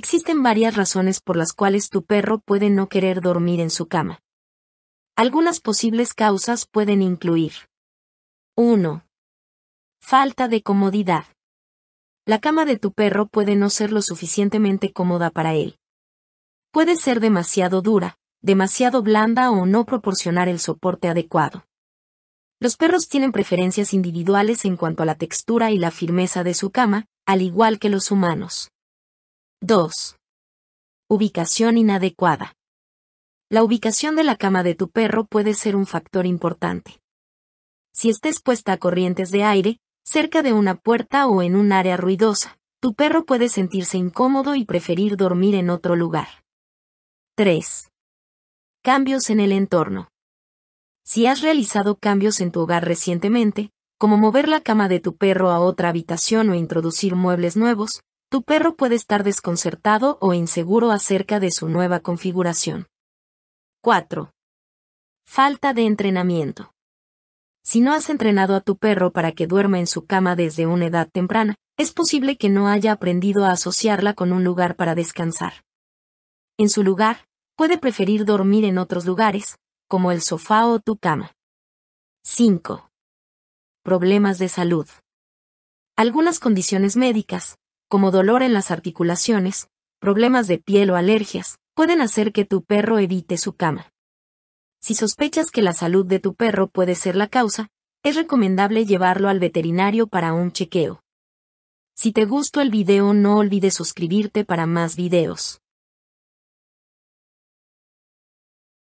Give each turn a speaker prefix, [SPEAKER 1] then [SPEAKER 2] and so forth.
[SPEAKER 1] Existen varias razones por las cuales tu perro puede no querer dormir en su cama. Algunas posibles causas pueden incluir 1. Falta de comodidad. La cama de tu perro puede no ser lo suficientemente cómoda para él. Puede ser demasiado dura, demasiado blanda o no proporcionar el soporte adecuado. Los perros tienen preferencias individuales en cuanto a la textura y la firmeza de su cama, al igual que los humanos. 2. Ubicación inadecuada. La ubicación de la cama de tu perro puede ser un factor importante. Si está expuesta a corrientes de aire, cerca de una puerta o en un área ruidosa, tu perro puede sentirse incómodo y preferir dormir en otro lugar. 3. Cambios en el entorno. Si has realizado cambios en tu hogar recientemente, como mover la cama de tu perro a otra habitación o introducir muebles nuevos, tu perro puede estar desconcertado o inseguro acerca de su nueva configuración. 4. Falta de entrenamiento. Si no has entrenado a tu perro para que duerma en su cama desde una edad temprana, es posible que no haya aprendido a asociarla con un lugar para descansar. En su lugar, puede preferir dormir en otros lugares, como el sofá o tu cama. 5. Problemas de salud. Algunas condiciones médicas, como dolor en las articulaciones, problemas de piel o alergias, pueden hacer que tu perro evite su cama. Si sospechas que la salud de tu perro puede ser la causa, es recomendable llevarlo al veterinario para un chequeo. Si te gustó el video no olvides suscribirte para más videos.